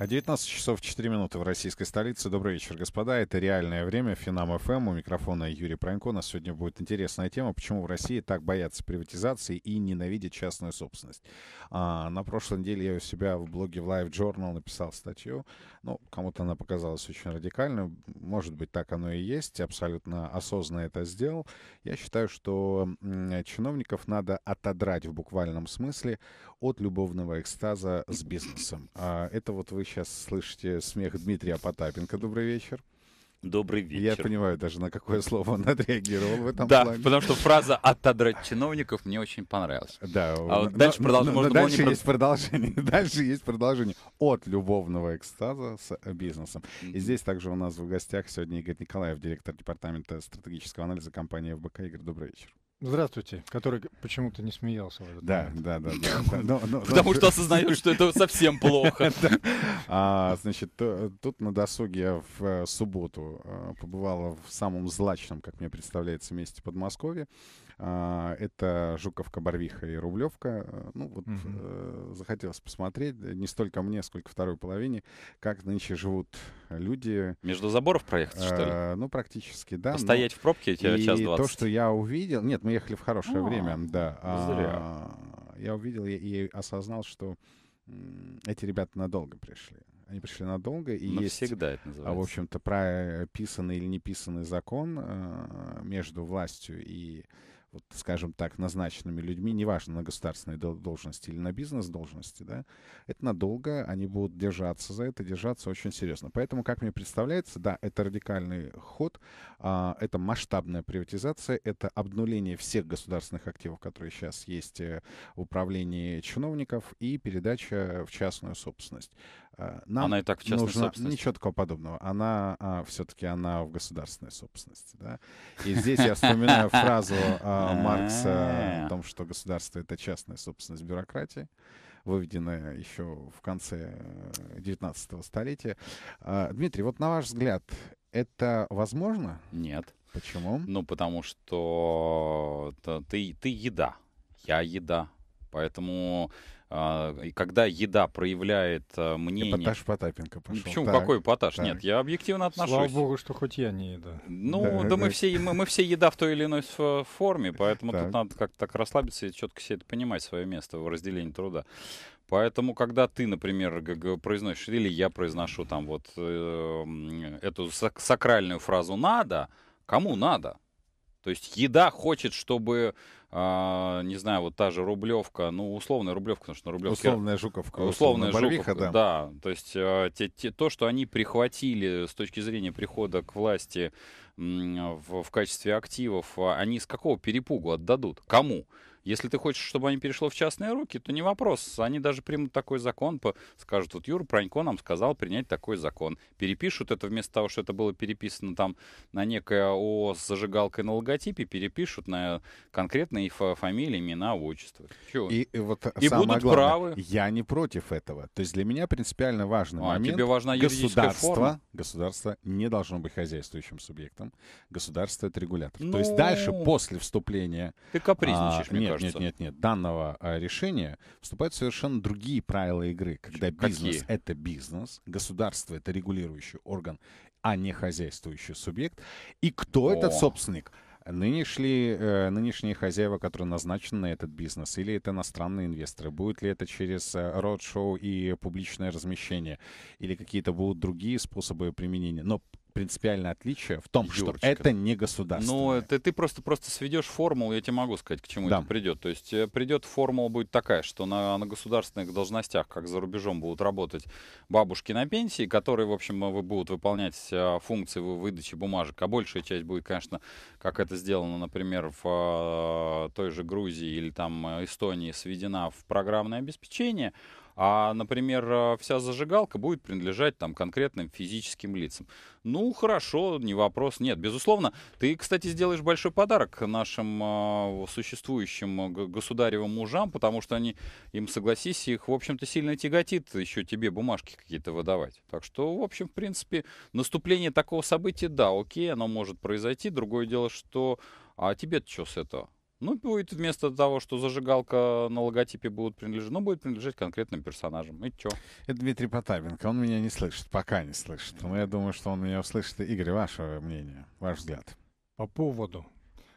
19 а часов 4 минуты в российской столице. Добрый вечер, господа. Это «Реальное время», Финам ФМ. У микрофона Юрий Пронько. У нас сегодня будет интересная тема, почему в России так боятся приватизации и ненавидят частную собственность. А, на прошлой неделе я у себя в блоге в Live Journal написал статью. Ну, кому-то она показалась очень радикальной. Может быть, так оно и есть. Абсолютно осознанно это сделал. Я считаю, что чиновников надо отодрать в буквальном смысле от любовного экстаза с бизнесом. А, это вот вы сейчас слышите смех Дмитрия Потапенко. Добрый вечер. Добрый вечер. Я понимаю даже, на какое слово он отреагировал в этом да, плане. потому что фраза «отодрать чиновников» мне очень понравилась. Да. А вот дальше но, продолж... но, можно но дальше не... есть продолжение. дальше есть продолжение от любовного экстаза с э, бизнесом. Mm-hmm. И здесь также у нас в гостях сегодня Игорь Николаев, директор департамента стратегического анализа компании ФБК. Игорь, добрый вечер. Здравствуйте, который почему-то не смеялся. В этот да, да, да, да. Потому что осознает, что это совсем плохо. А, значит, тут на досуге я в э, субботу э, побывала в самом злачном, как мне представляется, месте Подмосковья. А, это Жуковка, Барвиха и Рублевка. Э, ну, вот угу. захотелось посмотреть, не столько мне, сколько второй половине, как нынче живут люди. Между заборов проехать, что ли? А, ну, практически, да. Стоять в пробке эти час И то, что я увидел... Нет, мы ехали в хорошее а, время, да. Ну, я увидел и осознал, что эти ребята надолго пришли. Они пришли надолго, и Но есть, всегда это называется. А в общем-то, прописанный или неписанный закон э, между властью и вот, скажем так, назначенными людьми, неважно, на государственные должности или на бизнес-должности, да, это надолго, они будут держаться за это, держаться очень серьезно. Поэтому, как мне представляется, да, это радикальный ход, а, это масштабная приватизация, это обнуление всех государственных активов, которые сейчас есть э, в управлении чиновников, и передача в частную собственность. Э, нам она и так в частной нужно... собственности. Ничего такого подобного. Она а, все-таки она в государственной собственности. Да? И здесь я вспоминаю фразу а, Маркса о том, что государство — это частная собственность бюрократии выведенная еще в конце 19 э, столетия. А, Дмитрий, вот на ваш взгляд, это возможно? Нет. Почему? Ну, потому что э, ты, ты еда, я еда. Поэтому а, когда еда проявляет э, мнение... Эпатаж Потапенко пошел. Почему? Так, Какой эпатаж? Так. Нет, я объективно отношусь. Слава богу, что хоть я не еда. Ну, да, да, Мы, все, мы, мы все еда в той или иной э, форме, поэтому так. тут надо как-то так расслабиться и четко все это понимать, свое место в разделении труда. Поэтому, когда ты, например, произносишь, или я произношу там вот э, эту сакральную фразу «надо», кому надо? То есть еда хочет, чтобы а, не знаю, вот та же Рублевка, ну, условная Рублевка, потому что на Рублевке... Условная Жуковка. Условная, условная Барвиха, Жуковка, да. да. То есть а, те, те, то, что они прихватили с точки зрения прихода к власти в, в качестве активов, а, они с какого перепугу отдадут? Кому? Если ты хочешь, чтобы они перешло в частные руки, то не вопрос. Они даже примут такой закон, скажут, вот Юра Пронько нам сказал принять такой закон. Перепишут это вместо того, что это было переписано там на некое ООО с зажигалкой на логотипе, перепишут на конкретные фамилии, имена, отчество. Чего? И, и, вот и будут главное, правы. Я не против этого. То есть для меня принципиально важный а, момент. Тебе важна государство, форма? государство не должно быть хозяйствующим субъектом. Государство — это регулятор. Ну, То есть ну. дальше, после вступления... Ты капризничаешь, а, мне нет, кажется. нет, нет, нет. Данного а, решения вступают совершенно другие правила игры, когда бизнес Какие? — это бизнес, государство — это регулирующий орган, а не хозяйствующий субъект. И кто О. этот собственник? Нынешние, э, нынешние хозяева, которые назначены на этот бизнес, или это иностранные инвесторы? Будет ли это через э, шоу и публичное размещение? Или какие-то будут другие способы применения? Но принципиальное отличие в том, Юрочка. что это не государство. Ну, это ты просто, просто сведешь формулу, я тебе могу сказать, к чему да. это придет. То есть э, придет формула будет такая, что на, на государственных должностях, как за рубежом, будут работать бабушки на пенсии, которые, в общем, э, будут выполнять э, функции выдачи бумажек, а большая часть будет, конечно, как это сделано, например, в той же Грузии или там Эстонии, сведена в программное обеспечение, а, например, э, вся зажигалка будет принадлежать там конкретным физическим лицам. Ну, хорошо, не вопрос, нет. Безусловно, ты, кстати, сделаешь большой подарок нашим э, существующим государевым мужам, потому что они, им, согласись, их, в общем-то, сильно тяготит еще тебе бумажки какие-то выдавать. Так что, в общем, в принципе, наступление такого события, да, окей, оно может произойти. Другое дело, что... А тебе-то что с этого? Ну, будет вместо того, что зажигалка на логотипе будет принадлежать, но ну, будет принадлежать конкретным персонажам. И чё? Это Дмитрий Потапенко. Он меня не слышит, пока не слышит. Но я думаю, что он меня услышит. Игорь, ваше мнение, ваш взгляд. По поводу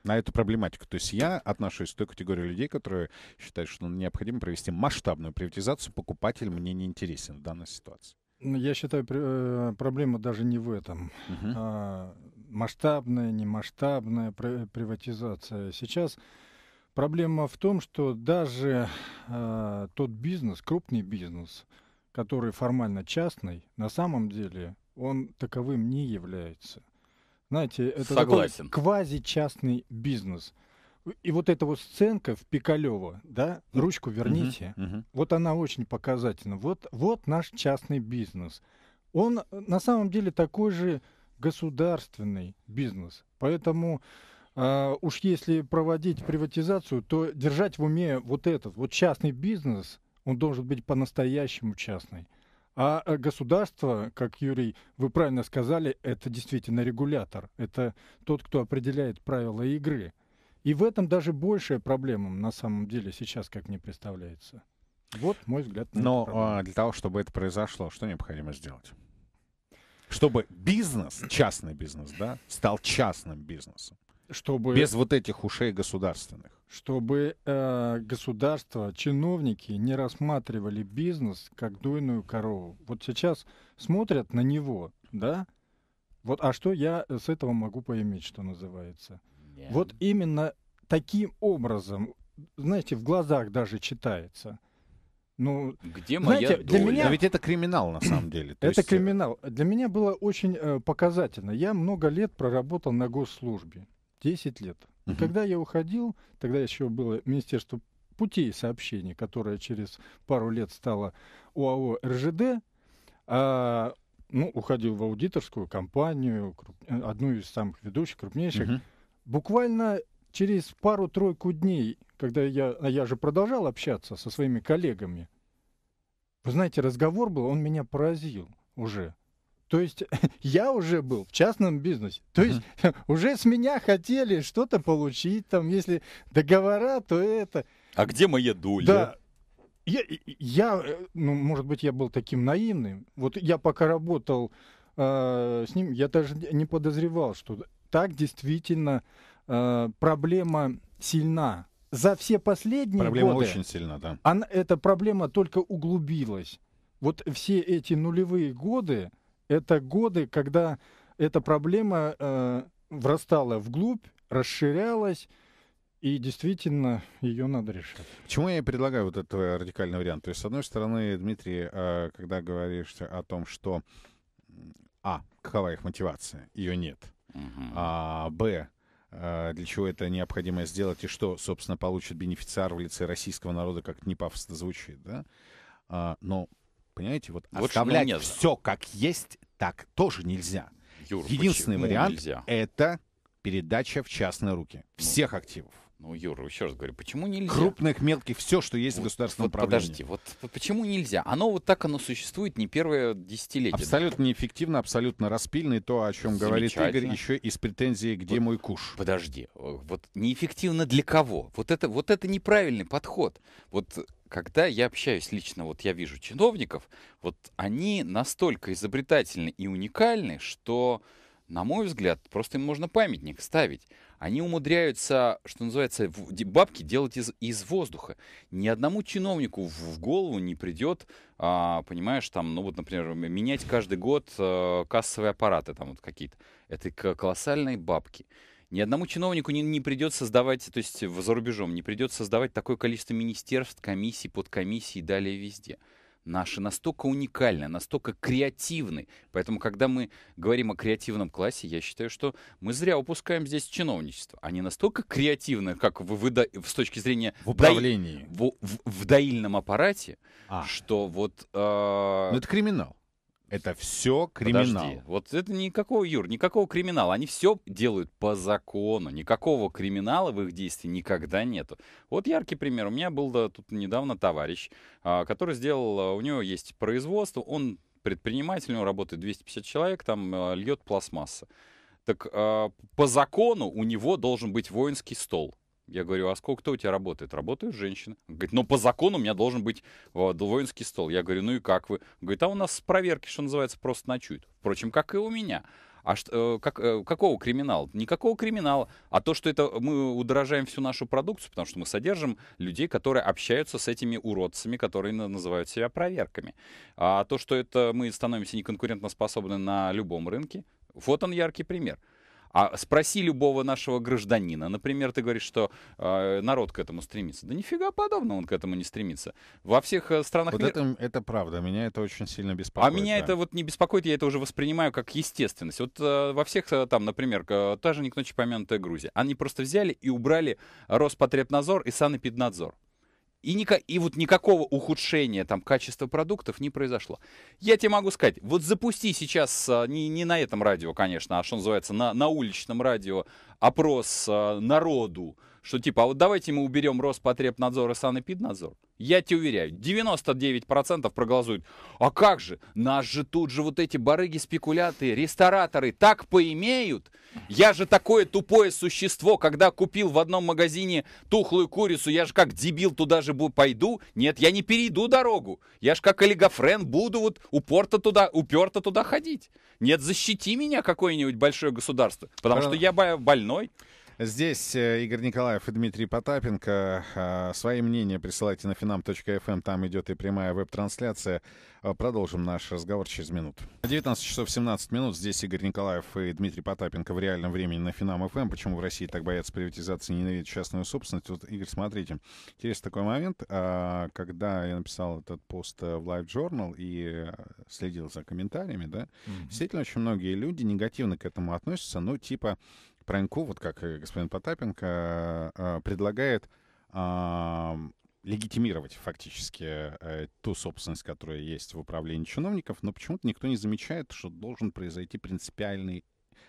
на эту проблематику. То есть я отношусь к той категории людей, которые считают, что необходимо провести масштабную приватизацию. Покупатель мне не интересен в данной ситуации. Ну, я считаю, э, проблема даже не в этом. Угу. А, масштабная, не масштабная приватизация. Сейчас проблема в том, что даже э, тот бизнес, крупный бизнес, который формально частный, на самом деле он таковым не является. Знаете, это Согласен. такой квази-частный бизнес. И вот эта вот сценка в Пикалево, да, ручку верните, uh-huh, uh-huh. вот она очень показательна. Вот, вот наш частный бизнес. Он э, на самом деле такой же государственный бизнес. Поэтому а, уж если проводить приватизацию, то держать в уме вот этот, вот частный бизнес, он должен быть по-настоящему частный. А, а государство, как Юрий, вы правильно сказали, это действительно регулятор. Это тот, кто определяет правила игры. И в этом даже большая проблема на самом деле сейчас, как мне представляется. Вот мой взгляд. На Но а, для того, чтобы это произошло, что необходимо сделать? чтобы бизнес, частный бизнес, да, стал частным бизнесом. Чтобы... Без вот этих ушей государственных. Чтобы э, государство, чиновники не рассматривали бизнес как дойную корову. Вот сейчас смотрят на него, да? Вот, а что я с этого могу поиметь, что называется? Yeah. Вот именно таким образом, знаете, в глазах даже читается – ну, где моя знаете, доля? Для меня... Но ведь это криминал на самом деле. То это есть... Э, криминал. Для меня было очень э, показательно. Я много лет проработал на госслужбе. 10 лет. Uh-huh. И когда я уходил, тогда еще было Министерство путей сообщений, которое через пару лет стало УАО РЖД, а, ну, уходил в аудиторскую компанию, круп... Э, одну из самых ведущих, крупнейших. Uh-huh. Буквально через пару-тройку дней, когда я, а я же продолжал общаться со своими коллегами, вы знаете, разговор был, он меня поразил уже. То есть я уже был в частном бизнесе. То есть uh-huh. уже с меня хотели что-то получить, там, если договора, то это. А где мои доля? Да. Я, я, ну, может быть, я был таким наивным. Вот я пока работал э, с ним, я даже не подозревал, что так действительно Э, проблема сильна. За все последние проблема годы... Проблема очень сильна, да. Она, эта проблема только углубилась. Вот все эти нулевые годы, это годы, когда эта проблема э, врастала вглубь, расширялась, и действительно, ее надо решать. Почему я предлагаю вот этот радикальный вариант? То есть, с одной стороны, Дмитрий, э, когда говоришь о том, что А, какова их мотивация? Ее нет. Угу. А, Б, а, для чего это необходимо сделать и что, собственно, получит бенефициар в лице российского народа, как не пафосно звучит, да? А, но, понимаете, вот, вот оставлять все как есть, так тоже нельзя. Юр, Единственный вариант нельзя? это передача в частные руки ну. всех ну. активов. Ну, Юра, еще раз говорю, почему нельзя? Крупных, мелких, все, что есть вот, в государственном вот управлении. Подожди, вот почему нельзя? Оно вот так оно существует не первое десятилетие. Абсолютно неэффективно, абсолютно распильно. И то, о чем говорит Игорь, еще из претензии «Где вот, мой куш?». Подожди, э, вот неэффективно для кого? Вот это, вот это неправильный подход. Вот когда я общаюсь лично, вот я вижу чиновников, вот они настолько изобретательны и уникальны, что, на мой взгляд, просто им можно памятник ставить они умудряются, что называется, бабки делать из, из воздуха. Ни одному чиновнику в, в голову не придет, а, понимаешь, там, ну вот, например, менять каждый год а, кассовые аппараты там вот какие-то. Это колоссальные бабки. Ни одному чиновнику не, не придется создавать, то есть за рубежом, не придется создавать такое количество министерств, комиссий, подкомиссий и далее везде наши настолько уникальны, настолько креативны. Поэтому, когда мы говорим о креативном классе, я считаю, что мы зря упускаем здесь чиновничество. Они настолько креативны, как вы, вы, с точки зрения... В управлении. в, в, в доильном аппарате, а. что вот... Э, ну а, это криминал. Это все криминал. Подожди. Вот это никакого, Юр, никакого криминала. Они все делают по закону. Никакого криминала в их действии никогда нету. Вот яркий пример. У меня был да, тут недавно товарищ, а, который сделал... А, у него есть производство, он предприниматель, у него работает 250 человек, там а, льет пластмасса. Так по закону у него должен быть воинский стол я говорю, а сколько кто у тебя работает? Работают женщины. говорит, но «Ну, по закону у меня должен быть воинский стол. Я говорю, ну и как вы? говорит, а у нас с проверки, что называется, просто ночуют. Впрочем, как и у меня. А что, э, как, э, какого криминала? Никакого криминала. А то, что это мы удорожаем всю нашу продукцию, потому что мы содержим людей, которые общаются с этими уродцами, которые называют себя проверками. А то, что это мы становимся неконкурентоспособны на любом рынке, вот он яркий пример. А спроси любого нашего гражданина, например, ты говоришь, что э, народ к этому стремится. Да нифига подобного он к этому не стремится. Во всех э, странах вот мира... это, это правда, меня это очень сильно а беспокоит. А меня да. это вот не беспокоит, я это уже воспринимаю как естественность. Вот э, во всех э, там, например, э, та же не к ночи помянутая Грузия, они просто взяли и убрали Роспотребнадзор и Санэпиднадзор. И, ни и вот никакого ухудшения там качества продуктов не произошло. Я тебе могу сказать, вот запусти сейчас, а, не, не на этом радио, конечно, а что называется, на, на уличном радио опрос а, народу, что типа, а вот давайте мы уберем Роспотребнадзор и Санэпиднадзор. Я тебе уверяю, 99% проголосуют. А как же? Нас же тут же вот эти барыги-спекуляты, рестораторы так поимеют. Я же такое тупое существо, когда купил в одном магазине тухлую курицу, я же как дебил туда же пойду. Нет, я не перейду дорогу. Я же как олигофрен буду вот упорто туда, уперто туда ходить. Нет, защити меня какое-нибудь большое государство, потому а... что я больной. Здесь э, Игорь Николаев и Дмитрий Потапенко. А, свои мнения присылайте на finam.fm, эм. там идет и прямая веб-трансляция. А, продолжим наш разговор через минуту. 19 часов 17 минут. Здесь Игорь Николаев и Дмитрий Потапенко в реальном времени на Финам ФМ. Эм. Почему в России так боятся приватизации и ненавидят частную собственность? Вот, Игорь, смотрите, интересный такой момент. А, когда я написал этот пост э, в Live Journal и э, следил за комментариями, да, mm-hmm. действительно очень многие люди негативно к этому относятся. Ну, типа, Проньку, вот как господин Потапенко, э, предлагает легитимировать фактически э, ту собственность, которая есть в управлении чиновников, но почему-то никто не замечает, что должен произойти принципиальный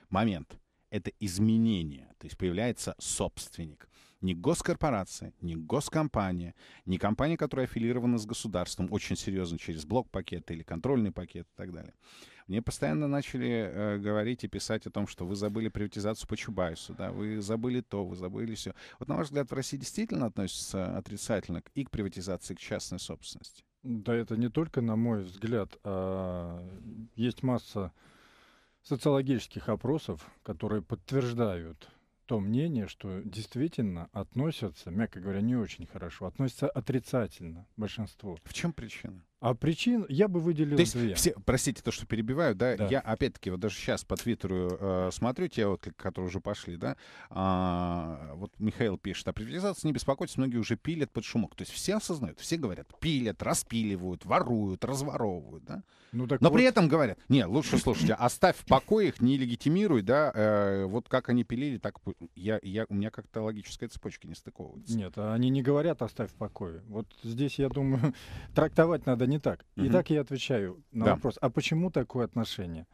момент. Это изменение, то есть появляется собственник. Ни госкорпорация, ни госкомпания, ни компания, которая аффилирована с государством очень серьезно через блок-пакет или контрольный пакет и так далее. Мне постоянно начали э, говорить и писать о том, что вы забыли приватизацию по Чубайсу, да, вы забыли то, вы забыли все. Вот на ваш взгляд, в России действительно относится отрицательно и к приватизации, и к частной собственности? Да, это не только на мой взгляд. А есть масса социологических опросов, которые подтверждают то мнение, что действительно относятся, мягко говоря, не очень хорошо, относятся отрицательно большинство. В чем причина? А причин я бы выделил То есть две. Все, простите, то, что перебиваю, да, да. я опять-таки вот даже сейчас по Твиттеру э, смотрю те отклики, которые уже пошли, да, а, вот Михаил пишет, а приватизации не беспокойтесь, многие уже пилят под шумок. То есть все осознают, все говорят, пилят, распиливают, воруют, разворовывают, да. Ну, так Но вот... при этом говорят, не, лучше слушайте, оставь в покое их, не легитимируй, да, э, вот как они пилили, так я, я, у меня как-то логическая цепочка не стыковывается. Нет, они не говорят оставь в покое. Вот здесь, я думаю, трактовать надо не так. Угу. И так я отвечаю на да. вопрос, а почему такое отношение?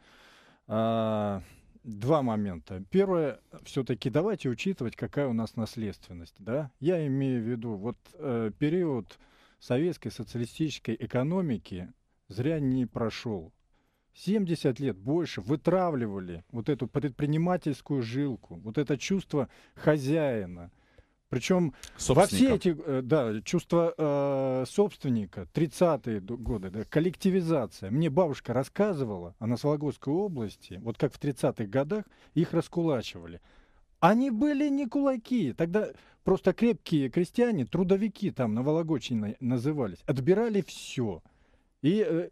А, два момента. Первое, все-таки давайте учитывать, какая у нас наследственность. Да? Я имею в виду вот э, период советской социалистической экономики зря не прошел. 70 лет больше вытравливали вот эту предпринимательскую жилку, вот это чувство хозяина – причем во все эти э, да, чувства э, собственника, 30-е годы, да, коллективизация. Мне бабушка рассказывала, она с Вологодской области, вот как в 30-х годах их раскулачивали. Они были не кулаки, тогда просто крепкие крестьяне, трудовики там на Вологодчине назывались, отбирали все. И э,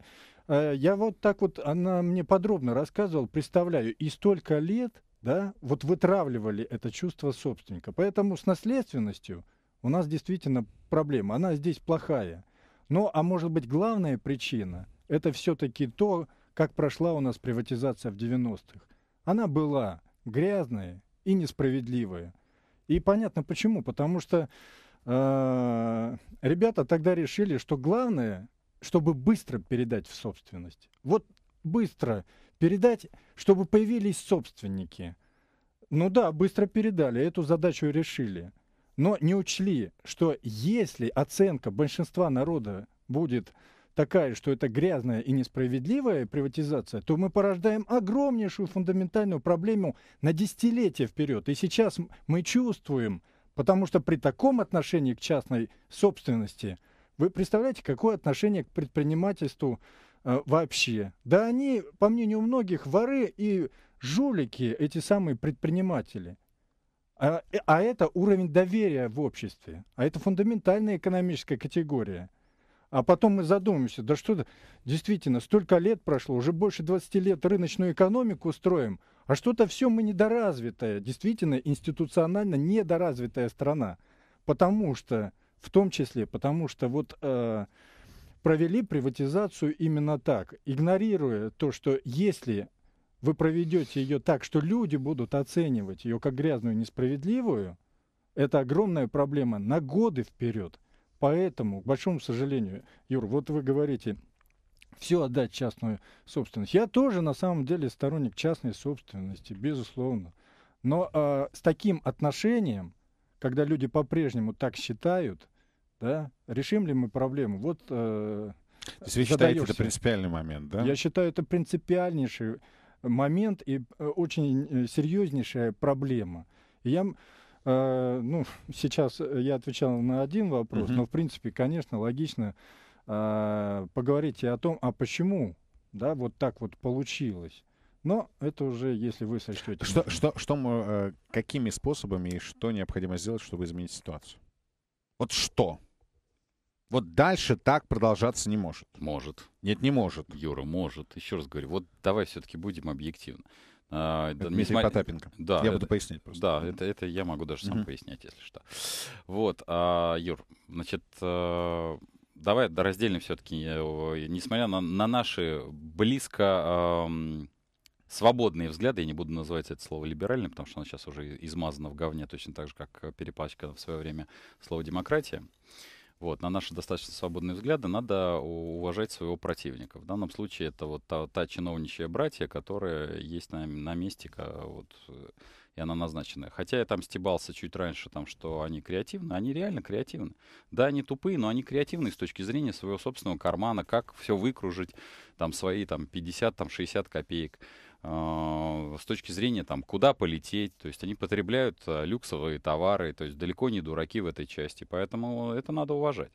э, я вот так вот, она мне подробно рассказывала, представляю, и столько лет да, вот вытравливали это чувство собственника. Поэтому с наследственностью у нас действительно проблема, она здесь плохая. Но, ну, а может быть, главная причина – это все-таки то, как прошла у нас приватизация в 90-х. Она была грязная и несправедливая. И понятно почему, потому что э, ребята тогда решили, что главное, чтобы быстро передать в собственность. Вот быстро передать, чтобы появились собственники. Ну да, быстро передали, эту задачу решили. Но не учли, что если оценка большинства народа будет такая, что это грязная и несправедливая приватизация, то мы порождаем огромнейшую фундаментальную проблему на десятилетия вперед. И сейчас мы чувствуем, потому что при таком отношении к частной собственности, вы представляете, какое отношение к предпринимательству Э, вообще. Да они, по мнению многих, воры и жулики, эти самые предприниматели. А, э, а это уровень доверия в обществе. А это фундаментальная экономическая категория. А потом мы задумаемся, да что то действительно, столько лет прошло, уже больше 20 лет рыночную экономику строим, а что-то все мы недоразвитая, действительно институционально недоразвитая страна. Потому что, в том числе, потому что вот э, провели приватизацию именно так, игнорируя то, что если вы проведете ее так, что люди будут оценивать ее как грязную и несправедливую, это огромная проблема на годы вперед. Поэтому, к большому сожалению, Юр, вот вы говорите, все отдать частную собственность. Я тоже на самом деле сторонник частной собственности, безусловно. Но э, с таким отношением, когда люди по-прежнему так считают, да, решим ли мы проблему? Вот э, То есть вы считаете, это принципиальный момент, да? Я считаю, это принципиальнейший момент и э, очень э, серьезнейшая проблема. я, э, ну, сейчас э, я отвечал на один вопрос, uh но, в принципе, конечно, логично э, поговорить и о том, а почему, да, вот так вот получилось. Но это уже, если вы сочтете. Что, что, что мы, какими способами и что необходимо сделать, чтобы изменить ситуацию? Вот что? Вот дальше так продолжаться не может. Может. Нет, не может. Юра, может. Еще раз говорю, вот давай все-таки будем объективны. А, Дмитрий несмотря... Потапенко. Да, я это, буду пояснять просто. Да, это, это я могу даже сам mm-hmm. пояснять, если что. Вот, а, Юр, значит, э, давай разделим все-таки, э, несмотря на, на наши близко э, свободные взгляды, я не буду называть это слово либеральным, потому что оно сейчас уже измазано в говне, точно так же, как перепачкано в свое время слово демократия вот, на наши достаточно свободные взгляды, надо уважать своего противника. В данном случае это вот та, та чиновничья братья, которая есть на, на месте, вот, э, и она назначена. Хотя я там стебался чуть раньше, там, что они креативны, они реально креативны. Да, они тупые, но они креативны с точки зрения своего собственного кармана, как все выкружить, там, свои там, 50-60 там, копеек. Э, с точки зрения там, куда полететь. То есть они потребляют э, люксовые товары, то есть далеко не дураки в этой части, поэтому это надо уважать.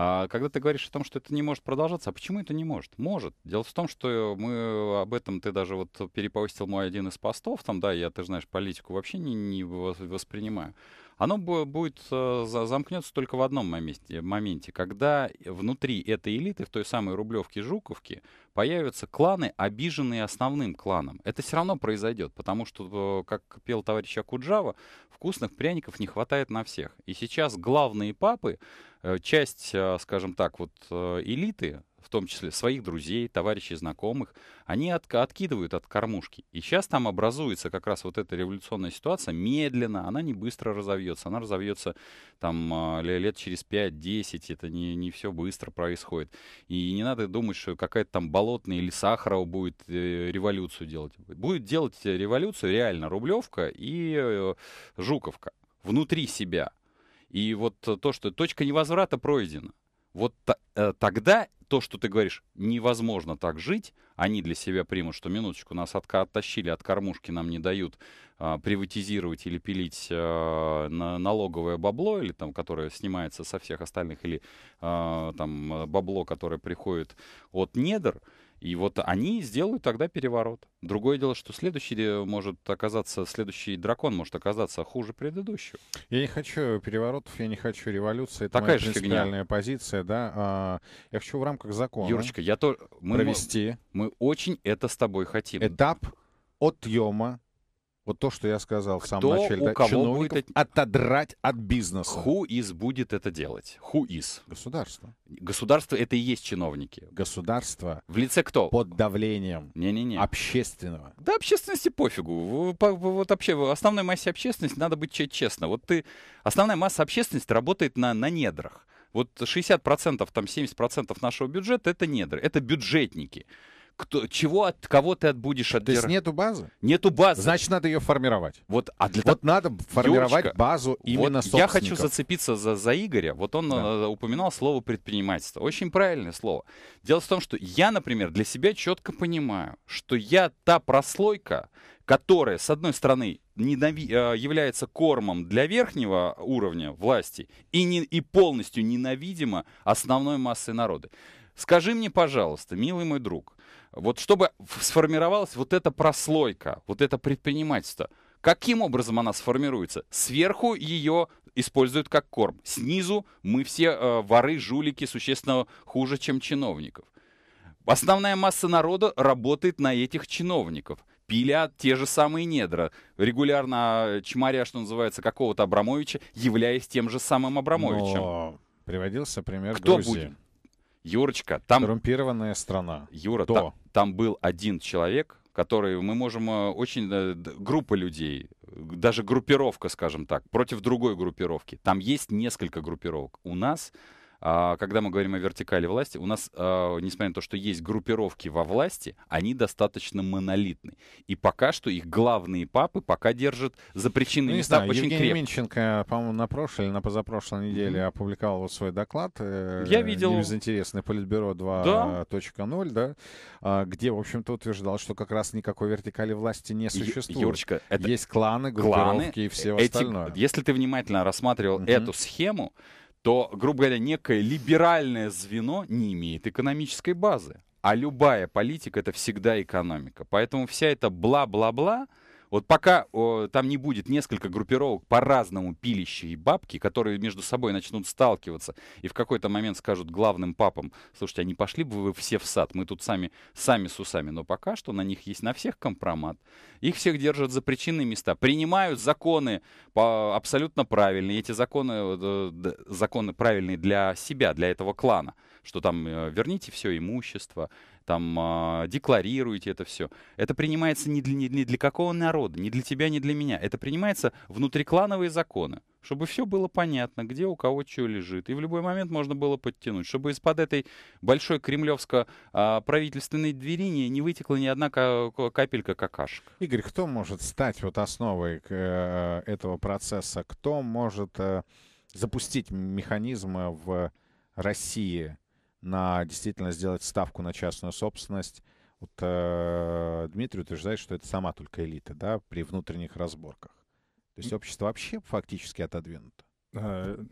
А когда ты говоришь о том, что это не может продолжаться, а почему это не может? Может. Дело в том, что мы э, об этом, ты даже вот перепостил мой один из постов, там, да, я, ты знаешь, политику вообще не, не воспринимаю оно будет э, замкнется только в одном моменте, моменте, когда внутри этой элиты, в той самой Рублевке Жуковки, появятся кланы, обиженные основным кланом. Это все равно произойдет, потому что, э, как пел товарищ Акуджава, вкусных пряников не хватает на всех. И сейчас главные папы, э, часть, скажем так, вот элиты, в том числе своих друзей, товарищей, знакомых, они от, откидывают от кормушки. И сейчас там образуется как раз вот эта революционная ситуация медленно, она не быстро разовьется, она разовьется там а, лет через 5-10, это не, не все быстро происходит. И не надо думать, что какая-то там болотная или Сахарова будет э, революцию делать. Будет делать революцию реально Рублевка и э, Жуковка внутри себя. И вот то, что точка невозврата пройдена вот э, тогда то, что ты говоришь, невозможно так жить, они для себя примут, что минуточку, нас от, оттащили от кормушки, нам не дают а, приватизировать или пилить а, на, налоговое бабло, или там, которое снимается со всех остальных, или а, там э, бабло, которое приходит от недр, и вот они сделают тогда переворот. Другое дело, что следующий может оказаться, следующий дракон может оказаться хуже предыдущего. Я не хочу переворотов, я не хочу революции. Это Такая моя же фигня. позиция, да. А, я хочу в рамках закона. Юрочка, я то мы провести. Мы, мы очень это с тобой хотим. Этап отъема вот то, что я сказал в самом Кто начале, у да, кого будет от... отодрать от бизнеса. Who is будет это делать? Who is? Государство. Государство это и есть чиновники. Государство. В лице кто? Под давлением. Не-не-не. Общественного. Да общественности пофигу. Вот вообще в основной массе общественности надо быть честно. Вот ты... Основная масса общественности работает на, на недрах. Вот 60%, там 70% нашего бюджета — это недры, это бюджетники кто, чего от кого ты отбудешь от. То есть нету базы? Нету базы. Значит, надо ее формировать. Вот, а для вот того... надо формировать Юрочка, базу именно вот Я хочу зацепиться за, за Игоря. Вот он да. Э, упоминал слово предпринимательство. Очень правильное слово. Дело в том, что я, например, для себя четко понимаю, что я та прослойка, которая, с одной стороны, ненави... Э, является кормом для верхнего уровня власти и, не... и полностью ненавидима основной массой народа. Скажи мне, пожалуйста, милый мой друг, вот чтобы сформировалась вот эта прослойка, вот это предпринимательство, каким образом она сформируется? Сверху ее используют как корм. Снизу мы все э, воры, жулики, существенно хуже, чем чиновников. Основная масса народа работает на этих чиновников. Пилят те же самые недра, регулярно а, чмаря, что называется, какого-то Абрамовича, являясь тем же самым Абрамовичем. Но приводился пример Кто Грузии. Будет? Юрочка, там... Коррумпированная страна. Юра, До. Там, там был один человек, который мы можем э, очень... Э, группа людей, даже группировка, скажем так, против другой группировки. Там есть несколько группировок. У нас а, когда мы говорим о вертикали власти, у нас, а, несмотря на то, что есть группировки во власти, они достаточно монолитны. И пока что их главные папы пока держат за причины ну, не знаю, очень Евгений крепко. Минченко, по-моему, на прошлой или на позапрошлой неделе mm-hmm. опубликовал свой доклад. Э, Я видел. Безинтересный Политбюро 2.0, да. да, а, где, в общем-то, утверждал, что как раз никакой вертикали власти не существует. Юрочка, это есть кланы, группировки кланы, и все эти, остальное. Если ты внимательно рассматривал mm-hmm. эту схему, то, грубо говоря, некое либеральное звено не имеет экономической базы. А любая политика — это всегда экономика. Поэтому вся эта бла-бла-бла — вот пока о, там не будет несколько группировок по-разному пилища и бабки, которые между собой начнут сталкиваться и в какой-то момент скажут главным папам, слушайте, а не пошли бы вы все в сад, мы тут сами, сами с усами. Но пока что на них есть на всех компромат. Их всех держат за причинные места. Принимают законы по, абсолютно правильные. Эти законы, э, законы правильные для себя, для этого клана. Что там э, верните все имущество, там а, декларируете это все. Это принимается не для, не для какого народа, не для тебя, не для меня. Это принимается внутриклановые законы, чтобы все было понятно, где у кого что лежит. И в любой момент можно было подтянуть, чтобы из-под этой большой кремлевско-правительственной а, двери не, не вытекла ни одна капелька какашек. Игорь, кто может стать вот основой э, этого процесса? Кто может э, запустить механизмы в России? на действительно сделать ставку на частную собственность. Вот э, Дмитрий утверждает, что это сама только элита, да, при внутренних разборках. То есть общество вообще фактически отодвинуто. Э,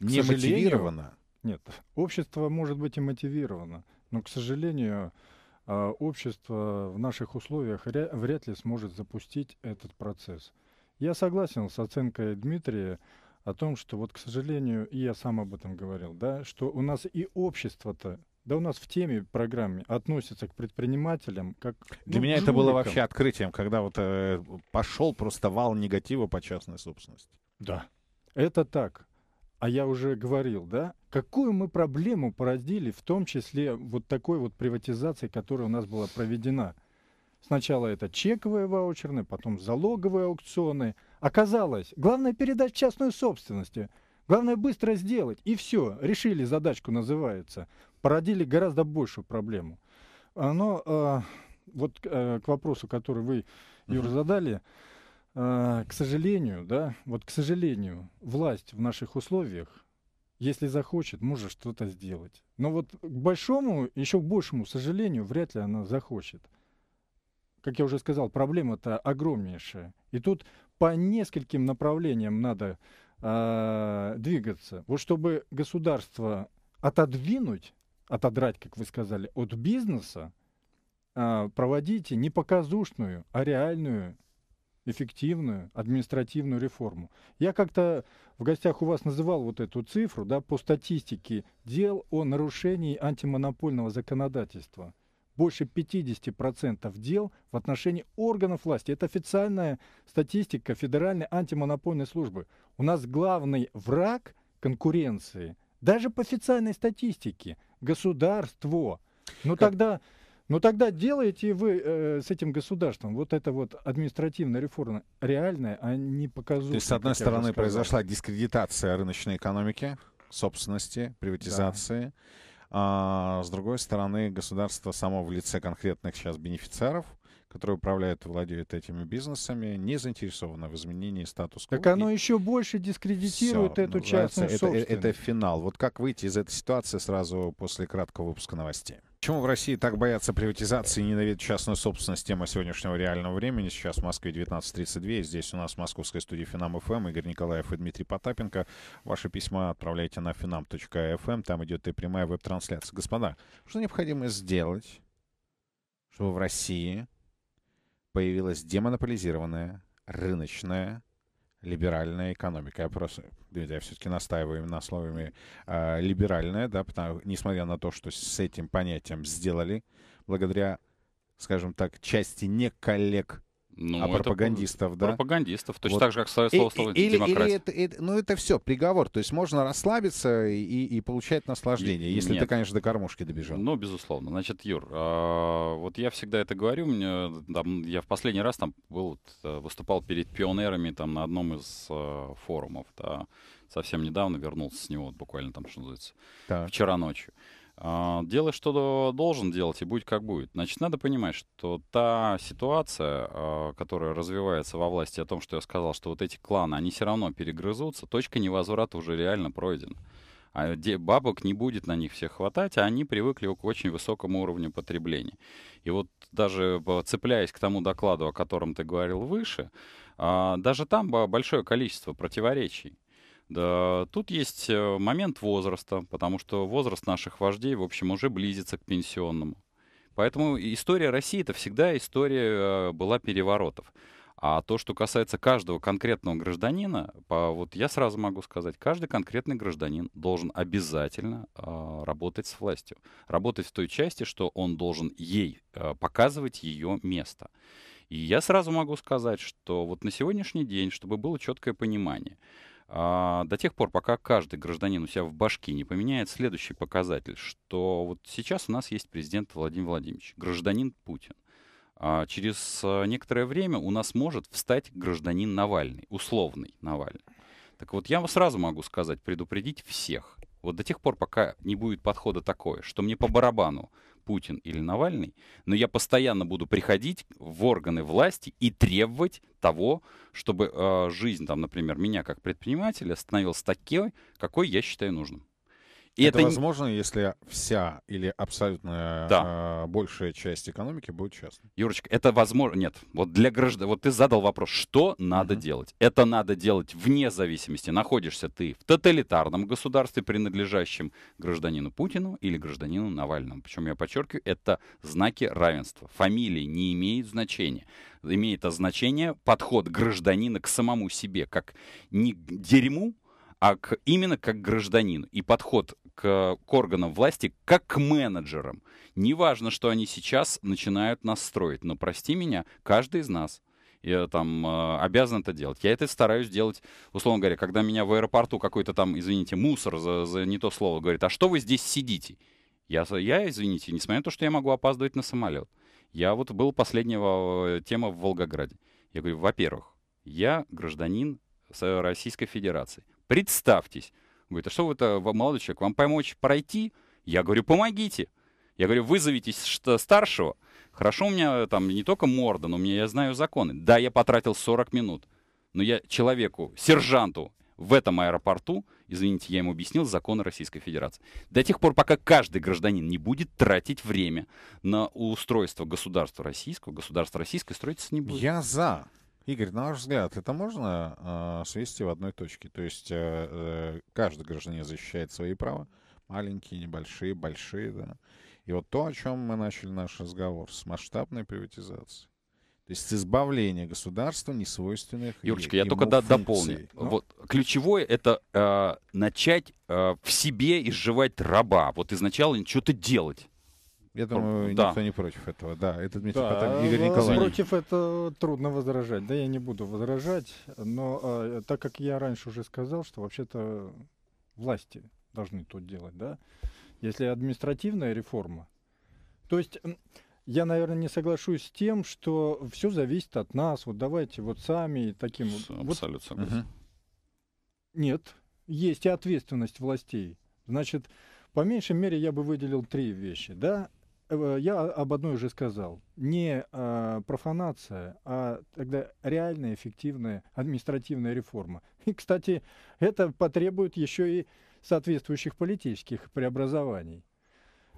Не мотивировано. Нет, общество может быть и мотивировано, но, к сожалению, э, общество в наших условиях вряд ли сможет запустить этот процесс. Я согласен с оценкой Дмитрия о том, что вот, к сожалению, и я сам об этом говорил, да, что у нас и общество-то да у нас в теме программе относится к предпринимателям как для ну, меня жуликам. это было вообще открытием, когда вот э, пошел просто вал негатива по частной собственности. Да, это так. А я уже говорил, да, какую мы проблему породили, в том числе вот такой вот приватизации, которая у нас была проведена. Сначала это чековые ваучерные, потом залоговые аукционы. Оказалось, главное передать частную собственность. Главное быстро сделать, и все, решили задачку, называется. Породили гораздо большую проблему. А, но э, вот э, к вопросу, который вы, Юр, задали, э, к сожалению, да, вот к сожалению, власть в наших условиях, если захочет, может что-то сделать. Но вот к большому, еще к большему сожалению, вряд ли она захочет. Как я уже сказал, проблема-то огромнейшая. И тут по нескольким направлениям надо э, двигаться. Вот чтобы государство отодвинуть, отодрать, как вы сказали, от бизнеса, э, проводите не показушную, а реальную эффективную административную реформу. Я как-то в гостях у вас называл вот эту цифру да, по статистике дел о нарушении антимонопольного законодательства больше 50% дел в отношении органов власти. Это официальная статистика Федеральной антимонопольной службы. У нас главный враг конкуренции, даже по официальной статистике, государство. Ну как? тогда... Ну тогда делаете вы э, с этим государством вот это вот административная реформа реальная, а не показуха. То есть, с одной стороны, произошла дискредитация рыночной экономики, собственности, приватизации. Да. А с другой стороны, государство само в лице конкретных сейчас бенефициаров, которые управляют и владеют этими бизнесами, не заинтересовано в изменении статуса. Так оно и... еще больше дискредитирует Все, эту частную это, собственность. Это, это финал. Вот как выйти из этой ситуации сразу после краткого выпуска новостей? Почему в России так боятся приватизации и ненавидят частную собственность? Тема сегодняшнего реального времени. Сейчас в Москве 19.32. здесь у нас в Московской студии Финам ФМ. Эм Игорь Николаев и Дмитрий Потапенко. Ваши письма отправляйте на finam.fm. Эм. Там идет и прямая веб-трансляция. Господа, что необходимо сделать, чтобы в России появилась демонополизированная рыночная либеральная экономика. Я просто, я все-таки настаиваю именно словами э, либеральная, да, потому несмотря на то, что с этим понятием сделали, благодаря, скажем так, части не коллег ну, а пропагандистов, да? Пропагандистов, точно вот. так же, как слово, слово, слово или, демократия. Или это, это, ну, это все, приговор. То есть можно расслабиться и, и получать наслаждение, и, если нет. ты, конечно, до кормушки добежал. Ну, безусловно. Значит, Юр, а, вот я всегда это говорю, мне, там, я в последний раз там был, э, выступал перед пионерами там, на одном из а, форумов, да, совсем недавно вернулся с него, буквально там, что называется, так. вчера ночью. А, делай, что должен делать, и будет как будет. Значит, надо понимать, что та ситуация, а, которая развивается во власти, о том, что я сказал, что вот эти кланы, они все равно перегрызутся, точка невозврата уже реально пройдена. А бабок не будет на них всех хватать, а они привыкли к очень высокому уровню потребления. И вот даже цепляясь к тому докладу, о котором ты говорил выше, а, даже там большое количество противоречий. Да, тут есть э, момент возраста, потому что возраст наших вождей, в общем, уже близится к пенсионному. Поэтому история России это всегда история э, была переворотов. А то, что касается каждого конкретного гражданина, по, вот я сразу могу сказать, каждый конкретный гражданин должен обязательно э, работать с властью, работать в той части, что он должен ей э, показывать ее место. И я сразу могу сказать, что вот на сегодняшний день, чтобы было четкое понимание, а, до тех пор, пока каждый гражданин у себя в башке не поменяет следующий показатель, что вот сейчас у нас есть президент Владимир Владимирович, гражданин Путин. А, через э, некоторое время у нас может встать гражданин Навальный, условный Навальный. Так вот, я вам сразу могу сказать, предупредить всех. Вот до тех пор, пока не будет подхода такое, что мне по барабану, Путин или Навальный, но я постоянно буду приходить в органы власти и требовать того, чтобы э, жизнь, там, например, меня как предпринимателя становилась такой, какой я считаю нужным. И это, это возможно, если вся или абсолютная да. А, большая часть экономики будет частной. Юрочка, это возможно. Нет, вот для граждан. Вот ты задал вопрос, что надо mm-hmm. делать. Это надо делать вне зависимости, находишься ты в тоталитарном государстве, принадлежащем гражданину Путину или гражданину Навальному. Причем я подчеркиваю, это знаки равенства. Фамилии не имеют значения. Имеет значение подход гражданина к самому себе, как не к дерьму, а к, именно как гражданину. И подход к, к органам власти, как к менеджерам. Неважно, что они сейчас начинают нас строить, но прости меня, каждый из нас я там э, обязан это делать. Я это стараюсь делать, условно говоря, когда меня в аэропорту какой-то там, извините, мусор за, за не то слово говорит, а что вы здесь сидите? Я, я, извините, несмотря на то, что я могу опаздывать на самолет. Я вот был последняя э, тема в Волгограде. Я говорю, во-первых, я гражданин Российской Федерации. Представьтесь, Говорит, а что вы-то, молодой человек, вам помочь пройти? Я говорю, помогите. Я говорю, вызовитесь что старшего. Хорошо, у меня там не только морда, но у меня я знаю законы. Да, я потратил 40 минут. Но я человеку, сержанту в этом аэропорту, извините, я ему объяснил законы Российской Федерации. До тех пор, пока каждый гражданин не будет тратить время на устройство государства российского, государство российское строиться не будет. Я за. Игорь, на ваш взгляд, это можно э, свести в одной точке? То есть э, э, каждый гражданин защищает свои права, маленькие, небольшие, большие, да. И вот то, о чем мы начали наш разговор, с масштабной приватизацией. То есть избавление государства несвойственных Юрочка, я только функций. дополню. Но... Ну? Вот, ключевое — это э, начать э, в себе изживать раба. Вот изначально что-то делать. Я думаю, да. никто не против этого. Да, это Дмитрий да, Потап, Игорь ну, Николаевич. Против это трудно возражать. Да, я не буду возражать. Но а, так как я раньше уже сказал, что вообще-то власти должны тут делать, да? Если административная реформа, то есть я, наверное, не соглашусь с тем, что все зависит от нас. Вот давайте вот сами и таким Абсолютно вот. согласен. Угу. Нет, есть и ответственность властей. Значит, по меньшей мере я бы выделил три вещи, да? Э, я об одной уже сказал. Не а, профанация, а тогда реальная эффективная административная реформа. И, кстати, это потребует еще и соответствующих политических преобразований.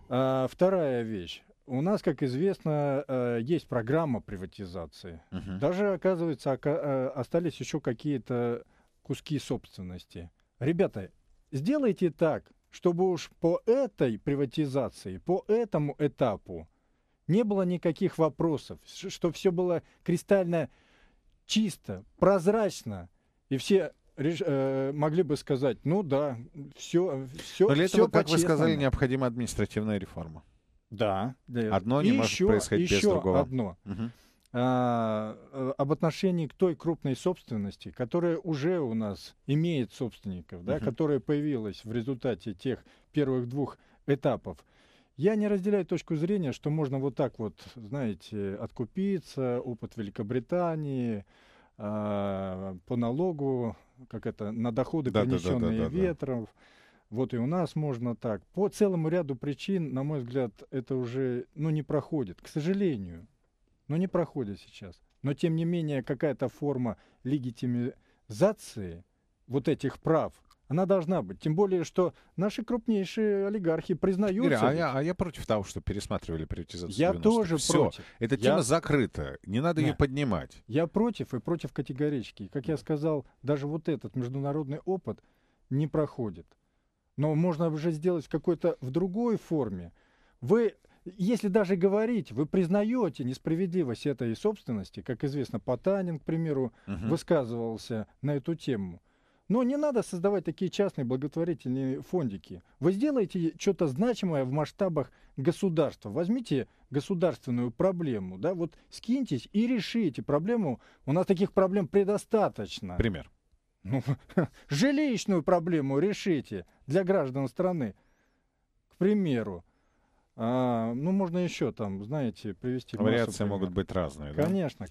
А, вторая вещь. У нас, как известно, э, есть программа приватизации. Угу. Даже, оказывается, э, остались еще какие-то куски собственности. Ребята, сделайте так, чтобы уж по этой приватизации, по этому этапу не было никаких вопросов, что все было кристально чисто, прозрачно, и все э, могли бы сказать, ну да, все, все, Но для все этого, как вы сказали, необходима административная реформа. Да. Одно и не еще, может происходить еще без другого. Одно. Угу. А, э, об отношении к той крупной собственности, которая уже у нас имеет собственников, да, угу. которая появилась в результате тех первых двух этапов. Я не разделяю точку зрения, что можно вот так вот, знаете, откупиться, опыт Великобритании э, по налогу, как это, на доходы, да, принесенные да, да, да, ветром. Вот и у нас можно так. По целому ряду причин, на мой взгляд, это уже ну, не проходит, к сожалению но не проходит сейчас. Но тем не менее какая-то форма легитимизации вот этих прав, она должна быть. Тем более, что наши крупнейшие олигархи признаются. Игорь, а, я, а я против того, что пересматривали приватизацию. Я 90-х. тоже Все, против. Эта я... тема закрыта. Не надо да. ее поднимать. Я против и против категорички. Как я сказал, даже вот этот международный опыт не проходит. Но можно уже сделать какой-то в другой форме. Вы если даже говорить, вы признаете несправедливость этой собственности, как известно, Потанин, к примеру, угу. высказывался на эту тему. Но не надо создавать такие частные благотворительные фондики. Вы сделаете что-то значимое в масштабах государства. Возьмите государственную проблему, да, вот скиньтесь и решите проблему. У нас таких проблем предостаточно. Пример. Ну, жилищную проблему решите для граждан страны. К примеру, а, ну, можно еще там, знаете, привести... Вариации могут быть разные, конечно, да? Конечно,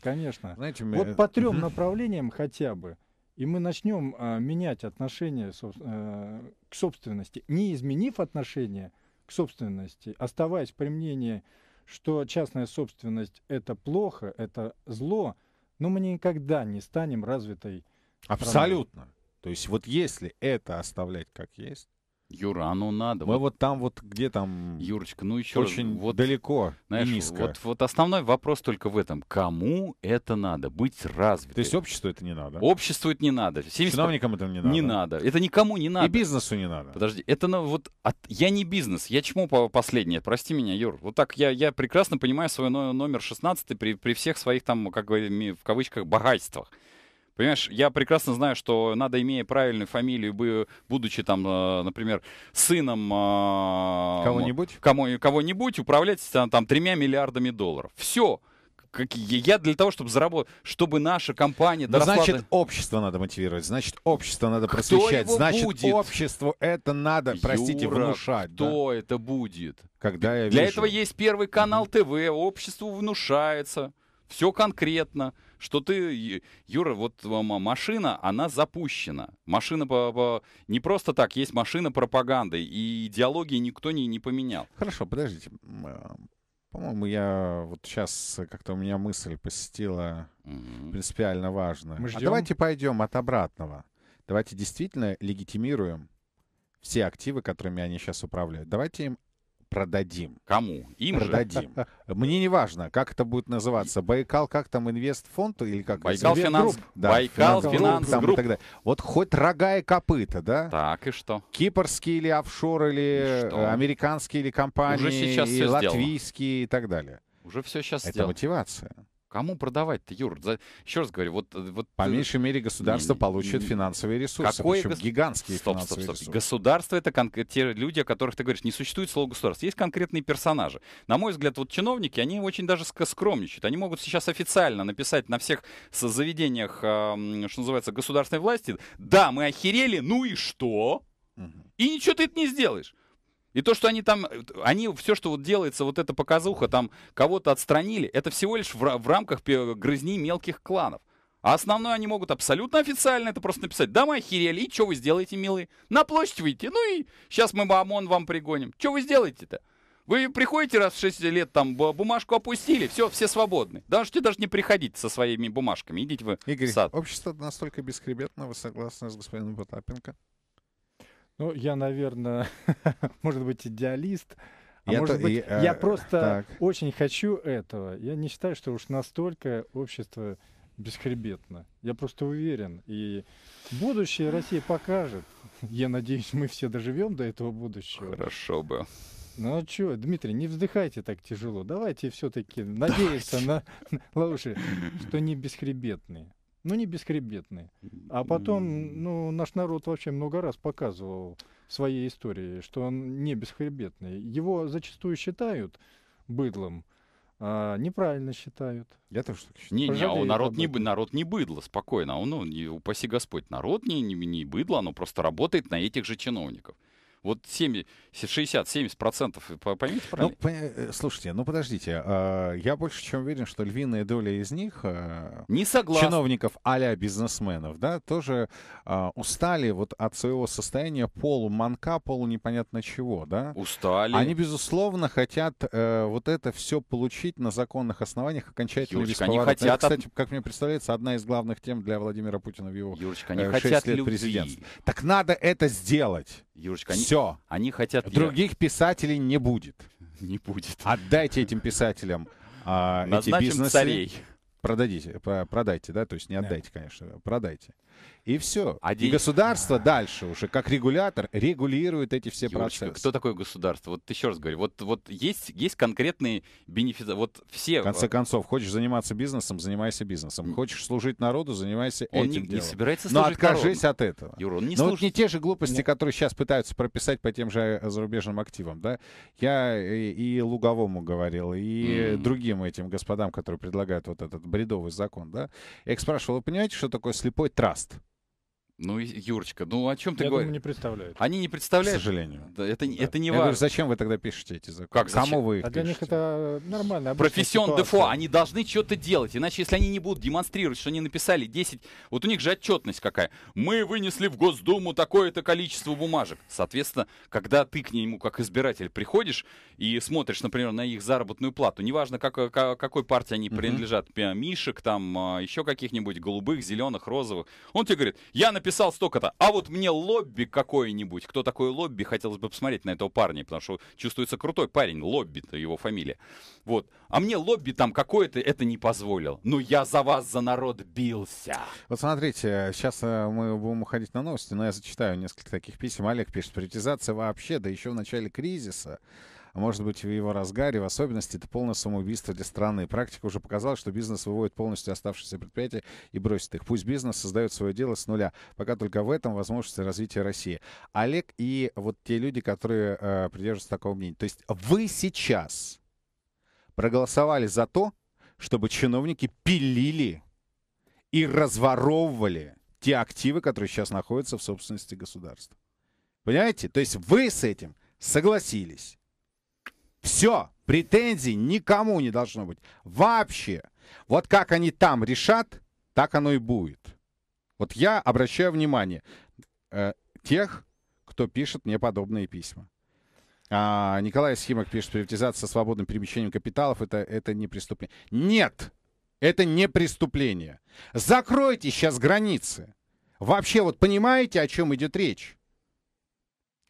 конечно. Знаете, мы... Вот по трем направлениям хотя бы, и мы начнем а, менять отношение соб... а, э, к собственности, не изменив отношение к собственности, оставаясь при мнении, что частная собственность — это плохо, это зло, но мы никогда не станем развитой Абсолютно. Страной. То есть вот если это оставлять как есть, Юра, ну надо. Мы вот, вот там вот где там... Юрочка, ну еще... Очень вот, далеко знаешь, низко. Вот, вот основной вопрос только в этом. Кому это надо? Быть развитым. То есть обществу это не надо? Обществу это не надо. 70... Чиновникам это не надо? Не надо. Это никому не надо. И бизнесу не надо? Подожди, это ну, вот... От... Я не бизнес, я чему последнее? Прости меня, Юр. Вот так я, я прекрасно понимаю свой номер 16 при, при всех своих там, как бы, в кавычках, богатствах. Понимаешь, я прекрасно знаю, что надо, имея правильную фамилию, будучи там, э, например, сыном а, кого-нибудь, кому, кого-нибудь управлять там, там тремя миллиардами долларов. Все. я для того, чтобы заработать, чтобы наша компания ну, доросла... Значит, общество надо мотивировать, значит, общество надо просвещать, значит, будет? обществу это надо, Юра, простите, внушать. Кто да? это будет? Когда я Для вижу... этого есть первый канал ТВ, обществу внушается, все конкретно что ты, Юра, вот машина, она запущена. Машина по, по... не просто так, есть машина пропаганды, и идеологии никто не, не поменял. Хорошо, подождите. А, по-моему, я вот сейчас как-то у меня мысль посетила угу. принципиально важно. А давайте пойдем от обратного. Давайте действительно легитимируем все активы, которыми они сейчас управляют. Давайте им продадим. Кому? Им продадим. же. Мне не важно, как это будет называться. Байкал, как там, инвестфонд или как? Байкал Финанс. Да, Байкал Финанс Групп. Там, вот хоть рога и копыта, да? Так, и что? Кипрские или офшор, или э, американские или компании, Уже сейчас и латвийские сделано. и так далее. Уже все сейчас Это сделано. мотивация. Кому продавать-то, Юр? За... Еще раз говорю, вот... вот... По меньшей мере государство не, получит не, финансовые ресурсы, Какое гос... гигантские стоп, финансовые стоп, стоп, ресурсы. Государство — это кон... те люди, о которых ты говоришь. Не существует слово государство. Есть конкретные персонажи. На мой взгляд, вот чиновники, они очень даже скромничают. Они могут сейчас официально написать на всех заведениях, что называется, государственной власти, да, мы охерели, ну и что? Угу. И ничего ты это не сделаешь. И то, что они там, они, все, что вот делается, вот эта показуха, там кого-то отстранили, это всего лишь в, в рамках грызни мелких кланов. А основное они могут абсолютно официально это просто написать. Да мы охерели, и что вы сделаете, милые? На площадь выйти, ну и сейчас мы ОМОН вам пригоним. Что вы сделаете-то? Вы приходите раз в 6 лет, там бумажку опустили, все, все свободны. Даже что даже не приходите со своими бумажками, идите вы Игорь, в сад. общество настолько бескребетно, вы согласны с господином Потапенко? Ну, я, наверное, может быть, идеалист. А я может то, быть, и, э, я просто так. очень хочу этого. Я не считаю, что уж настолько общество бесхребетно. Я просто уверен. И будущее России покажет. Я надеюсь, мы все доживем до этого будущего. Хорошо бы. Ну а что, Дмитрий, не вздыхайте так тяжело. Давайте все-таки надеяться на, на, слушай, что не бесхребетные ну не бесхребетные. А потом, ну, наш народ вообще много раз показывал своей истории, что он не бесхребетный. Его зачастую считают быдлом, а, неправильно считают. Я тоже так считаю. Не, не, а у народ не, народ не быдло, спокойно. А он, ну, не, упаси Господь, народ не, не, не быдло, оно просто работает на этих же чиновников. Вот 60-70%, поймите ну, правильно. Ну, слушайте, ну подождите, а, я больше чем уверен, что львиная доля из них, а, не чиновников а бизнесменов, да, тоже а, устали вот от своего состояния полуманка, полу непонятно чего, да? Устали. Они, безусловно, хотят э, вот это все получить на законных основаниях окончательно. Юрочка, они хотят... Это, кстати, как мне представляется, одна из главных тем для Владимира Путина в его Юрочка, они 6 э, хотят лет любви. президентства. Так надо это сделать. Юрочка, они... Все. Они хотят... Других я... писателей не будет. Не будет. Отдайте этим писателям а, эти бизнесы. царей. Продадите, продайте, да, то есть не отдайте, да. конечно, продайте. И все. Один... А и государство дальше уже, как регулятор, регулирует эти все Юрочка, процессы. Кто такое государство? Вот еще раз говорю, вот, вот есть, есть конкретные бенефиты, вот все... В конце а концов, хочешь заниматься бизнесом, занимайся бизнесом. Хочешь служить народу, занимайся он этим не, делом. не собирается служить Но откажись народу. от этого. Юра, он не Но служит... вот не те же глупости, Нет. которые сейчас пытаются прописать по тем же э, зарубежным активам, да? Я э, и Луговому говорил, и mm. другим этим господам, которые предлагают вот этот бредовый закон, да? Я их спрашивал, вы понимаете, что такое слепой трасс? Ну, Юрочка, ну о чем ты Я говоришь? Думаю, не представляют. Они не представляют. К сожалению. Да, это, да. это не Я важно. Говорю, зачем вы тогда пишете эти законы? Как, Кому вы их а для пишете? них это э, нормально. Профессион дефо. Они должны что-то делать. Иначе, если они не будут демонстрировать, что они написали 10... Вот у них же отчетность какая. Мы вынесли в Госдуму такое-то количество бумажек. Соответственно, когда ты к нему как избиратель приходишь и смотришь, например, на их заработную плату, неважно, как, э, какой партии они uh-huh. принадлежат, мишек там, а, еще каких-нибудь голубых, зеленых, розовых, он тебе говорит, я написал написал столько-то. А вот мне лобби какое нибудь Кто такой лобби? Хотелось бы посмотреть на этого парня, потому что чувствуется крутой парень. Лобби-то его фамилия. Вот. А мне лобби там какое-то это не позволил. Но я за вас, за народ бился. Вот смотрите, сейчас э, мы будем уходить на новости, но я зачитаю несколько таких писем. Олег пишет, приватизация вообще, да еще в начале кризиса. А может быть, в его разгаре, в особенности, это полное самоубийство для страны. Практика уже показала, что бизнес выводит полностью оставшиеся предприятия и бросит их. Пусть бизнес создает свое дело с нуля. Пока только в этом возможности развития России. Олег и вот те люди, которые э, придерживаются такого мнения. То есть вы сейчас проголосовали за то, чтобы чиновники пилили и разворовывали те активы, которые сейчас находятся в собственности государства. Понимаете? То есть вы с этим согласились. Все, претензий никому не должно быть. Вообще. Вот как они там решат, так оно и будет. Вот я обращаю внимание э, тех, кто пишет мне подобные письма. А, Николай Схимок пишет, приватизация со свободным перемещением капиталов это, это не преступление. Нет, это не преступление. Закройте сейчас границы. Вообще, вот понимаете, о чем идет речь?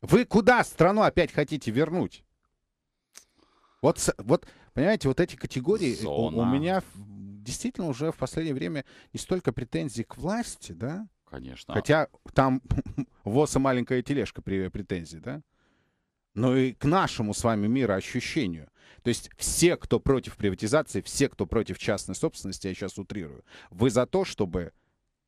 Вы куда страну опять хотите вернуть? Вот, вот понимаете, вот эти категории э, у, у меня действительно уже в последнее время не столько претензий к власти, да? Конечно. Хотя там ВОЗ и маленькая тележка при претензии, да? но и к нашему с вами мироощущению. То есть все, кто против приватизации, все, кто против частной собственности, я сейчас утрирую, вы за то, чтобы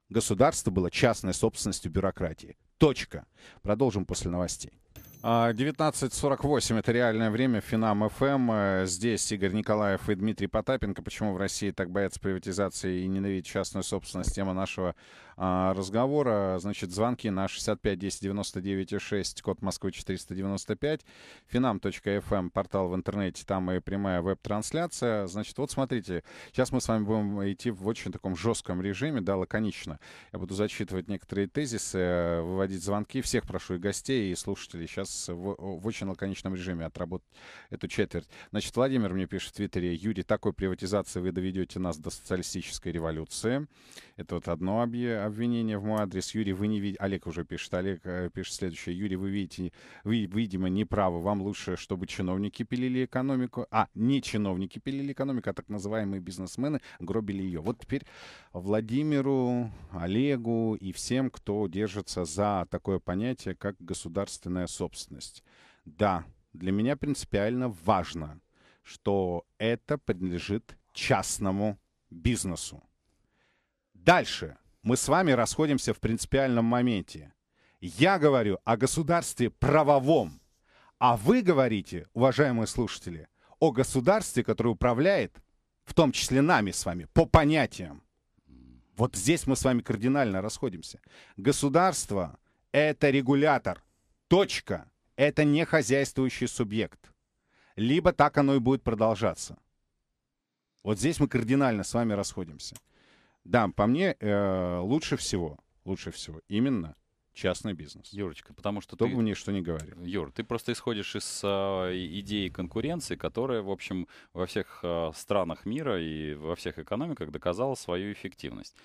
государство было частной собственностью бюрократии. Точка. Продолжим после новостей. 19.48 а, это реальное время Финам ФМ. Эм. Э, здесь Игорь Николаев и Дмитрий Потапенко. Почему в России так боятся приватизации и ненавидят частную собственность? Тема нашего а, разговора. Значит, звонки на 65 10 99 6, код Москвы 495, finam.fm, эм, портал в интернете, там и прямая веб-трансляция. Значит, вот смотрите, сейчас мы с вами будем идти в очень таком жестком режиме, да, лаконично. Я буду зачитывать некоторые тезисы, э, выводить звонки. Всех прошу и гостей, и слушателей сейчас в, в очень лаконичном режиме отработать эту четверть. Значит, Владимир мне пишет в Твиттере, Юрий, такой приватизации вы доведете нас до социалистической революции. Это вот одно объявление обвинения в мой адрес. Юрий, вы не видите... Олег уже пишет. Олег э, пишет следующее. Юрий, вы видите, вы, видимо, не правы. Вам лучше, чтобы чиновники пилили экономику. А, не чиновники пилили экономику, а так называемые бизнесмены гробили ее. Вот теперь Владимиру, Олегу и всем, кто держится за такое понятие, как государственная собственность. Да, для меня принципиально важно, что это принадлежит частному бизнесу. Дальше мы с вами расходимся в принципиальном моменте. Я говорю о государстве правовом, а вы говорите, уважаемые слушатели, о государстве, которое управляет, в том числе нами с вами, по понятиям. Вот здесь мы с вами кардинально расходимся. Государство — это регулятор. Точка. Это не хозяйствующий субъект. Либо так оно и будет продолжаться. Вот здесь мы кардинально с вами расходимся. Да, по мне э, лучше всего, лучше всего именно частный бизнес. Юрочка, потому что Кто ты... бы мне что ни говорил. Юр, ты просто исходишь из э, идеи конкуренции, которая, в общем, во всех э, странах мира и во всех экономиках доказала свою эффективность.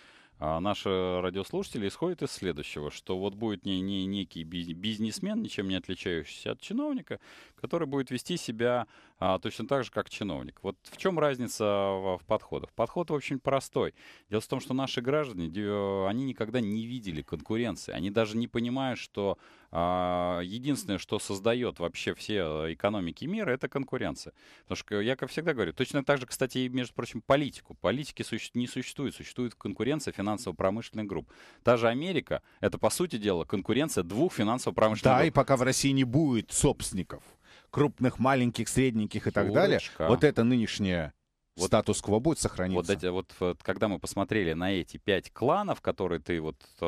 А наши радиослушатели исходят из следующего, что вот будет не, не некий бизнесмен, ничем не отличающийся от чиновника, который будет вести себя а, точно так же, как чиновник. Вот в чем разница в, подходах? Подход очень простой. Дело в том, что наши граждане, э, они никогда не видели конкуренции. Они даже не понимают, что а, единственное, что создает вообще все экономики мира, это конкуренция. Потому что э, я, как всегда говорю, точно так же, кстати, и, между прочим, политику. Политики не существует. Существует конкуренция финансово-промышленных групп. Та же Америка, это, по сути дела, конкуренция двух финансово-промышленных да, групп. Да, и пока в России не будет собственников крупных, маленьких, средненьких и так Шурочка. далее, вот это нынешнее вот, статус-кво будет сохраниться. Вот, эти, вот, вот когда мы посмотрели на эти пять кланов, которые ты вот э,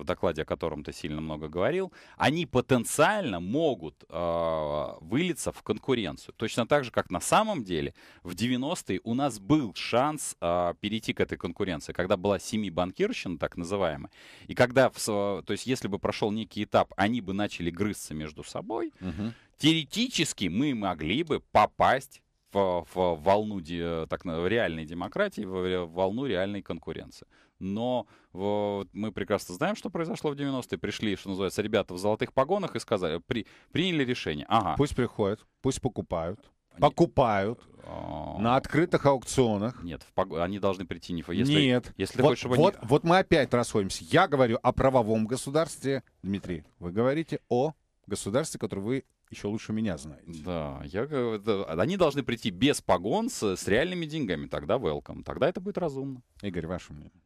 в докладе, о котором ты сильно много говорил, они потенциально могут э, вылиться в конкуренцию. Точно так же, как на самом деле в 90-е у нас был шанс э, перейти к этой конкуренции, когда была семибанкирщина, так называемая, и когда, в, то есть если бы прошел некий этап, они бы начали грызться между собой, угу Теоретически мы могли бы попасть в, в волну так так, реальной демократии, в, волну реальной конкуренции. Но вот, мы прекрасно знаем, что произошло в 90-е. Пришли, что называется, ребята в золотых погонах и сказали, при, приняли решение. Ага. Пусть приходят, пусть покупают. Они... Покупают а... на открытых аукционах. Нет, в пог... они должны прийти не если, Нет. Если вот, хочешь, вот, они... вот мы опять расходимся. Я говорю о правовом государстве, Дмитрий. Вы говорите о государстве, которое вы еще лучше меня знаете. Да, я, а, они должны прийти без погон с, с реальными деньгами, тогда welcome, тогда это будет разумно. Игорь, ваше мнение?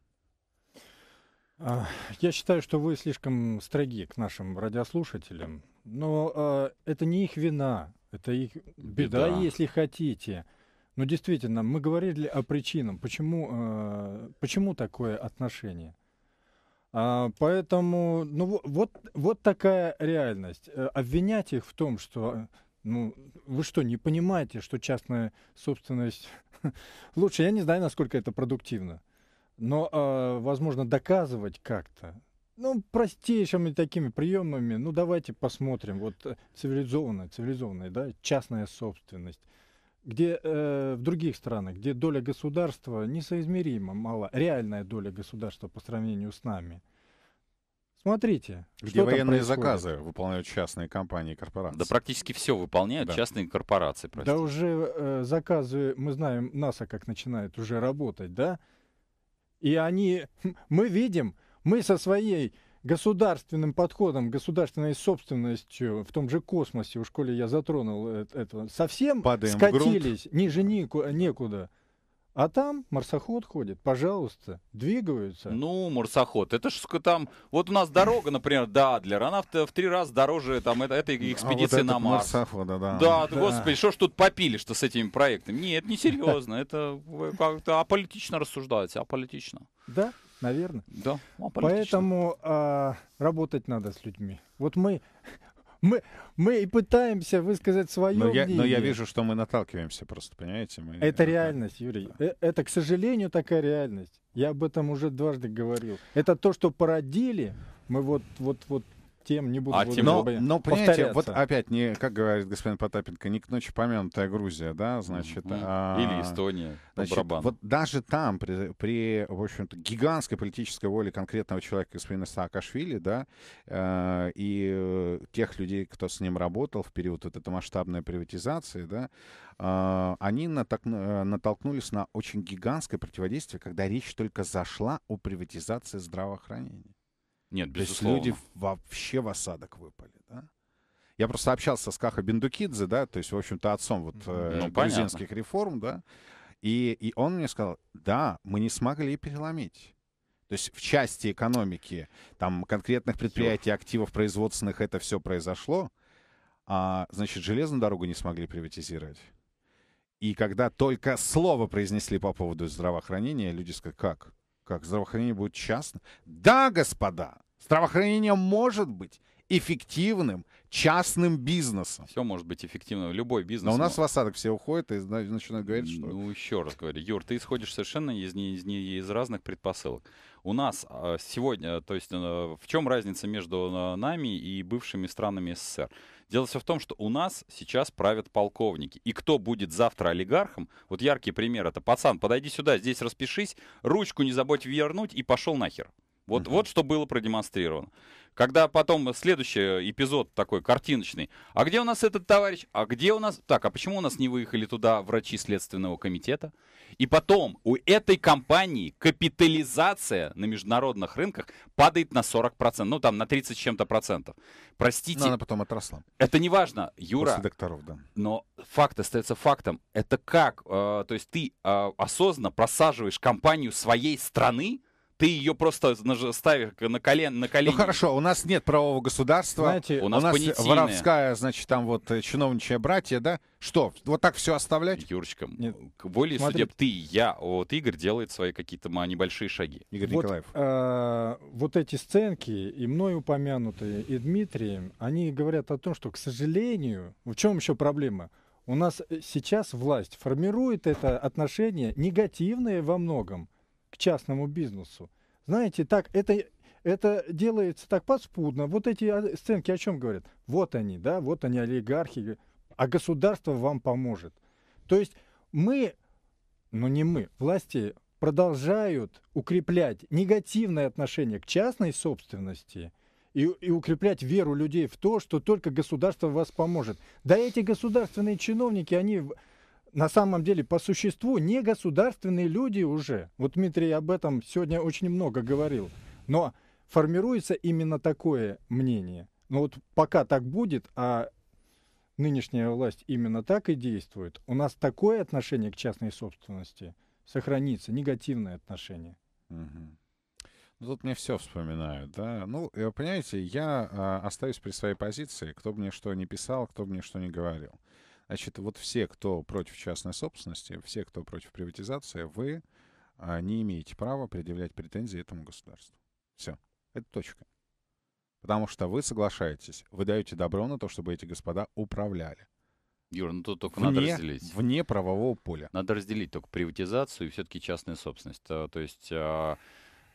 А, я считаю, что вы слишком строги к нашим радиослушателям, но а, это не их вина, это их беда, беда, если хотите. Но действительно, мы говорили о причинах, почему, почему такое отношение. А, поэтому, ну вот, вот такая реальность. Э, обвинять их в том, что ну, вы что, не понимаете, что частная собственность лучше? Я не знаю, насколько это продуктивно. Но, а, возможно, доказывать как-то, ну, простейшими такими приемами, ну, давайте посмотрим, вот э, цивилизованная, цивилизованная, да, частная собственность где э, в других странах, где доля государства несоизмеримо мала, реальная доля государства по сравнению с нами. Смотрите, где военные заказы выполняют частные компании и корпорации. Да практически все выполняют да. частные корпорации. Простите. Да уже э, заказы, мы знаем, НАСА как начинает уже работать, да? И они, мы видим, мы со своей государственным подходом, государственной собственностью в том же космосе, в школе я затронул это, совсем Падаем скатились, ниже некуда. А там марсоход ходит, пожалуйста, двигаются. Ну, марсоход, это ж там, вот у нас дорога, например, до Адлера, она в, три раза дороже там это, этой экспедиции а вот на Марс. Марсохода, да. Да, да. господи, что ж тут попили, что с этими проектами? Нет, не серьезно, это как-то аполитично рассуждается, аполитично. Да? Наверное. Да. Ну, а поэтому а, работать надо с людьми. Вот мы, мы, мы и пытаемся высказать свое но мнение. но я вижу, что мы наталкиваемся просто, понимаете? Мы... Это реальность, Юрий. Да. Э, это, к сожалению, такая реальность. Я об этом уже дважды говорил. Это то, что породили. Мы вот, вот, вот тем не будут а тем, но, но, понимаете, вот опять, не, как говорит господин Потапенко, не к ночи помянутая Грузия, да, значит... Mm-hmm. А, Или Эстония, значит, барабан. Вот даже там, при, при в общем-то, гигантской политической воле конкретного человека, господина Саакашвили, да, э, и э, тех людей, кто с ним работал в период вот этой масштабной приватизации, да, э, они наток, э, натолкнулись на очень гигантское противодействие, когда речь только зашла о приватизации здравоохранения. Нет, безусловно. То есть люди вообще в осадок выпали, да? Я просто общался с Каха Бендукидзе, да, то есть, в общем-то, отцом вот э, ну, грузинских понятно. реформ, да, и, и он мне сказал, да, мы не смогли переломить. То есть в части экономики, там, конкретных предприятий, активов производственных это все произошло, а, значит, железную дорогу не смогли приватизировать. И когда только слово произнесли по поводу здравоохранения, люди сказали, как? Как здравоохранение будет частным? Да, господа, здравоохранение может быть эффективным частным бизнесом. Все может быть эффективным, любой бизнес. Но у нас но... в осадок все уходят и начинают говорить, что... Ну, еще раз говорю, Юр, ты исходишь совершенно из, из, из разных предпосылок. У нас а, сегодня, то есть э, в чем разница между э, нами и бывшими странами СССР? Дело все в том, что у нас сейчас правят полковники. И кто будет завтра олигархом, вот яркий пример это пацан, подойди сюда, здесь распишись, ручку не забудь вернуть и пошел нахер. Вот, угу. вот что было продемонстрировано. Когда потом следующий эпизод такой картиночный. А где у нас этот товарищ? А где у нас... Так, а почему у нас не выехали туда врачи Следственного комитета? И потом у этой компании капитализация на международных рынках падает на 40%. Ну, там на 30 с чем-то процентов. Простите. Но она потом отросла. Это не важно, Юра. После докторов, да. Но факт остается фактом. Это как? Э, то есть ты э, осознанно просаживаешь компанию своей страны, ты ее просто ставишь на колен, на колени. Ну хорошо, у нас нет правового государства. Знаете, у нас, у нас воровская, значит, там вот э, чиновничья братья, да? Что, вот так все оставлять? Юрочка, нет. к воле Смотрите. судеб ты, я, вот Игорь делает свои какие-то небольшие шаги. Игорь вот, Николаев. Э, вот эти сценки, и мной упомянутые, и Дмитрием, они говорят о том, что, к сожалению, в чем еще проблема? У нас э, сейчас власть формирует это отношение негативное во многом к частному бизнесу. Знаете, так это, это делается так подспудно. Вот эти сценки о чем говорят? Вот они, да, вот они олигархи, а государство вам поможет. То есть мы, ну не мы, власти продолжают укреплять негативное отношение к частной собственности и, и укреплять веру людей в то, что только государство вас поможет. Да эти государственные чиновники, они на самом деле по существу не государственные люди уже. Вот Дмитрий об этом сегодня очень много говорил. Но формируется именно такое мнение. Но ну вот пока так будет, а нынешняя власть именно так и действует, у нас такое отношение к частной собственности сохранится, негативное отношение. Угу. Ну, тут мне все вспоминают, да. Ну, понимаете, я э, остаюсь при своей позиции, кто бы мне что ни писал, кто бы мне что ни говорил. Значит, вот все, кто против частной собственности, все, кто против приватизации, вы а, не имеете права предъявлять претензии этому государству. Все. Это точка. Потому что вы соглашаетесь, вы даете добро на то, чтобы эти господа управляли. Юр, ну тут только вне, надо разделить. Вне правового поля. Надо разделить только приватизацию и все-таки частную собственность. Э, то есть а,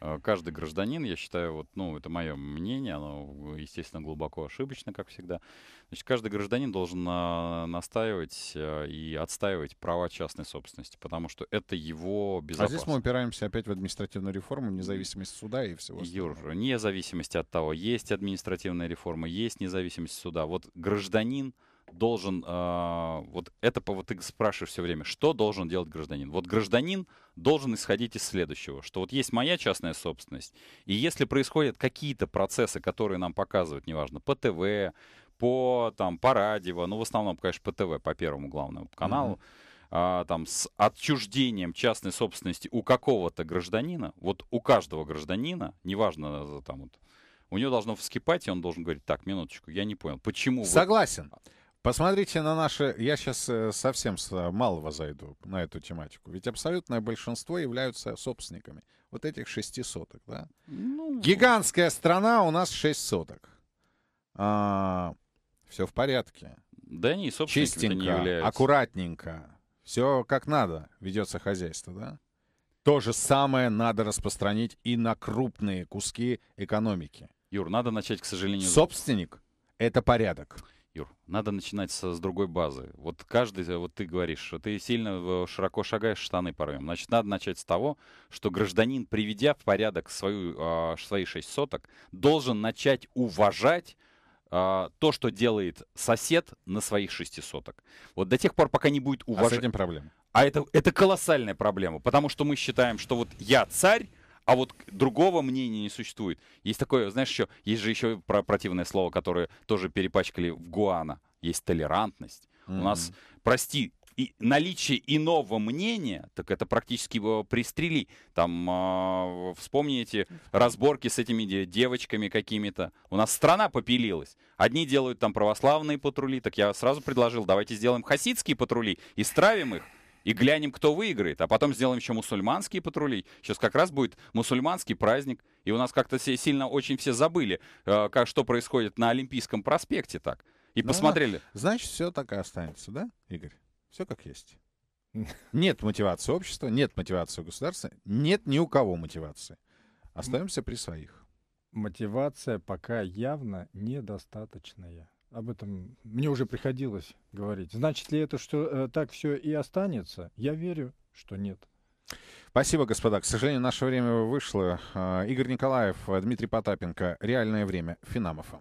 Э, каждый гражданин, я считаю, вот, ну, это мое мнение, оно, естественно, глубоко ошибочно, как всегда. Значит, каждый гражданин должен на, настаивать э, и отстаивать права частной собственности, потому что это его безопасность. А здесь мы упираемся опять в административную реформу, независимость суда и всего Юр, остального. Юр, независимость от того, есть административная реформа, есть независимость суда. Вот гражданин — должен, э, вот это вот ты спрашиваешь все время, что должен делать гражданин? Вот гражданин должен исходить из следующего, что вот есть моя частная собственность, и если происходят какие-то процессы, которые нам показывают, неважно, по ТВ, по, там, по радио, ну, в основном, конечно, по ТВ, по первому главному каналу, mm-hmm. а, там, с отчуждением частной собственности у какого-то гражданина, вот у каждого гражданина, неважно, там, вот, у него должно вскипать, и он должен говорить, так, минуточку, я не понял, почему... Согласен. Вы... Посмотрите на наши... Я сейчас э, совсем э, малого зайду на эту тематику. Ведь абсолютное большинство являются собственниками вот этих шести соток. Да? Ну... Гигантская страна, у нас шесть соток. А, все в порядке. Да не, собственники Чистенько, не являются. аккуратненько. Все как надо ведется хозяйство, да? То же самое надо распространить и на крупные куски экономики. Юр, надо начать, к сожалению... Собственник — это порядок. Юр, надо начинать с, с другой базы. Вот каждый, э, вот ты говоришь, ты сильно э, широко шагаешь, штаны порвем. Значит, надо начать с того, что гражданин, приведя в порядок свою, э, свои шесть соток, должен начать уважать э, то, что делает сосед на своих шести соток. Вот до тех пор, пока не будет уважать... А с этим проблема. А это, это колоссальная проблема, потому что мы считаем, что вот я царь, а вот другого мнения не существует. Есть такое, знаешь, еще, есть же еще про противное слово, которое тоже перепачкали в Гуана. Есть толерантность. Mm-hmm. У нас, прости, и наличие иного мнения, так это практически его пристрели. Там э, вспомните разборки с этими девочками какими-то. У нас страна попилилась. Одни делают там православные патрули, так я сразу предложил, давайте сделаем хасидские патрули и стравим их и глянем, кто выиграет. А потом сделаем еще мусульманские патрули. Сейчас как раз будет мусульманский праздник. И у нас как-то все, сильно очень все забыли, э, как, что происходит на Олимпийском проспекте так. И ну, посмотрели. Ну, значит, все так и останется, да, Игорь? Все как есть. Нет мотивации общества, нет мотивации государства, нет ни у кого мотивации. Остаемся при своих. Мотивация пока явно недостаточная об этом мне уже приходилось говорить. Значит ли это, что э, так все и останется? Я верю, что нет. Спасибо, господа. К сожалению, наше время вышло. Э, Игорь Николаев, Дмитрий Потапенко. Реальное время. Финамов.